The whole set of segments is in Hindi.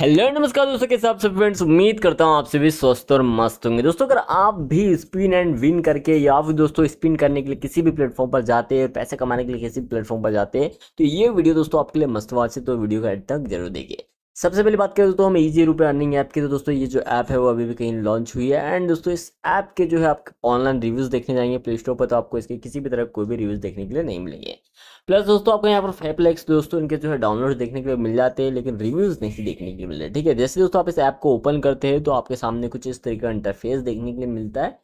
हेलो नमस्कार दोस्तों कैसे आप फ्रेंड्स उम्मीद करता हूँ आप सभी स्वस्थ और मस्त होंगे दोस्तों अगर आप भी स्पिन एंड विन करके या फिर दोस्तों स्पिन करने के लिए किसी भी प्लेटफॉर्म पर जाते हैं पैसे कमाने के लिए किसी भी प्लेटफॉर्म पर जाते हैं तो ये वीडियो दोस्तों आपके लिए मस्त वाच है तो वीडियो का एड तक जरूर देखिए सबसे पहले बात करें दोस्तों हम ईजी रुपये अर्निंग ऐप की तो दोस्तों ये जो ऐप है वो अभी भी कहीं लॉन्च हुई है एंड दोस्तों इस ऐप के जो है आप ऑनलाइन रिव्यूज़ देखने जाएंगे प्ले स्टोर पर तो आपको इसके किसी भी तरह कोई भी रिव्यूज़ देखने के लिए नहीं मिलेंगे प्लस दोस्तों आपको यहाँ पर फेपलेक्स दोस्तों इनके जो है डाउनलोड देखने के लिए मिल जाते हैं लेकिन रिव्यूज नहीं देखने के लिए मिलते ठीक है जैसे दोस्तों आप इस ऐप को ओपन करते हैं तो आपके सामने कुछ इस तरीके का इंटरफेस देखने के लिए मिलता है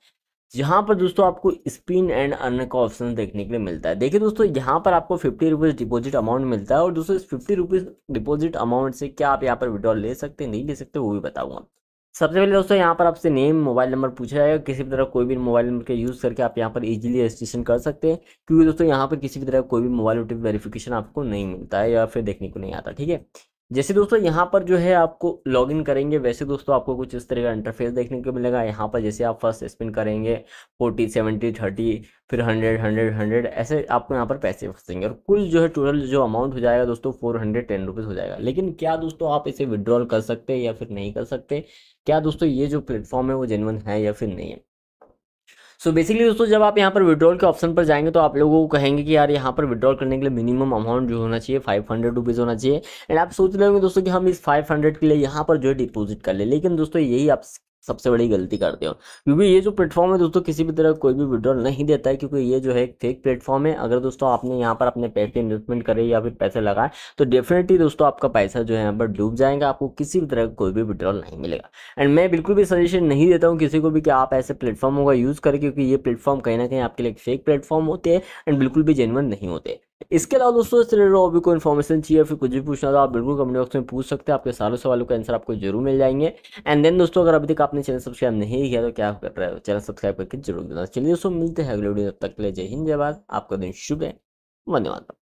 यहाँ पर दोस्तों आपको स्पिन एंड अर्न का ऑप्शन देखने के लिए मिलता है देखिए दोस्तों यहाँ पर आपको फिफ्टी रुपीज़ डिपॉजिट अमाउंट मिलता है और दोस्तों इस फिफ्टी रुपीज़ डिपॉजिट अमाउंट से क्या आप यहाँ पर विड्रॉल ले सकते नहीं ले सकते वो भी बताऊँगा सबसे पहले दोस्तों यहाँ पर आपसे नेम मोबाइल नंबर पूछा जाएगा किसी भी तरह कोई भी मोबाइल नंबर का यूज़ करके आप यहाँ पर इजीली रजिस्ट्रेशन कर सकते हैं क्योंकि दोस्तों यहाँ पर किसी भी तरह कोई भी मोबाइल ओ वेरिफिकेशन आपको नहीं मिलता है या फिर देखने को नहीं आता ठीक है जैसे दोस्तों यहाँ पर जो है आपको लॉगिन करेंगे वैसे दोस्तों आपको कुछ इस तरह का इंटरफेस देखने को मिलेगा यहाँ पर जैसे आप फर्स्ट स्पिन करेंगे फोर्टी सेवेंटी थर्टी फिर हंड्रेड हंड्रेड हंड्रेड ऐसे आपको यहाँ पर पैसे फंसेंगे और कुल जो है टोटल जो अमाउंट हो जाएगा दोस्तों फोर हंड्रेड टेन रुपीज़ हो जाएगा लेकिन क्या दोस्तों आप इसे विड्रॉल कर सकते हैं या फिर नहीं कर सकते क्या दोस्तों ये जो प्लेटफॉर्म है वो जेनवन है या फिर नहीं है सो बेसिकली दोस्तों जब आप यहाँ पर विड्रॉल के ऑप्शन पर जाएंगे तो आप लोगों को कहेंगे कि यार यहाँ पर विड्रॉल करने के लिए मिनिमम अमाउंट जो होना चाहिए फाइव हंड्रेड रुपीज़ होना चाहिए एंड आप सोच रहे होंगे दोस्तों कि हम इस फाइव हंड्रेड के लिए यहाँ पर जो है डिपोजिट कर ले लेकिन दोस्तों यही आप सबसे बड़ी गलती करते हो क्योंकि ये जो प्लेटफॉर्म है दोस्तों किसी भी तरह कोई भी विड्रॉल नहीं देता है क्योंकि ये जो है एक फेक प्लेटफॉर्म है अगर दोस्तों आपने यहाँ पर अपने पैसे इन्वेस्टमेंट करे या फिर पैसे लगाए तो डेफिनेटली दोस्तों आपका पैसा जो है यहाँ पर डूब जाएगा आपको किसी भी तरह का कोई भी विड्रॉल नहीं मिलेगा एंड मैं बिल्कुल भी सजेशन नहीं देता हूँ किसी को भी कि आप ऐसे प्लेटफॉर्मों का यूज़ करें क्योंकि ये प्लेटफॉर्म कहीं ना कहीं आपके लिए फेक प्लेटफॉर्म होते हैं एंड बिल्कुल भी जेनवन नहीं होते इसके अलावा दोस्तों इस रिलेटेड और भी कोई इन्फॉर्मेशन चाहिए फिर कुछ भी पूछना तो आप बिल्कुल कमेंट बॉक्स में पूछ सकते हैं आपके सारे सवालों का आंसर आपको जरूर मिल जाएंगे एंड देन दोस्तों अगर अभी तक आपने चैनल सब्सक्राइब नहीं किया तो क्या कर रहे हो चैनल सब्सक्राइब करके जरूर देना चलिए दोस्तों मिलते हैं अगले वीडियो तब तक के लिए जय हिंद जय भारत आपका दिन शुभ है धन्यवाद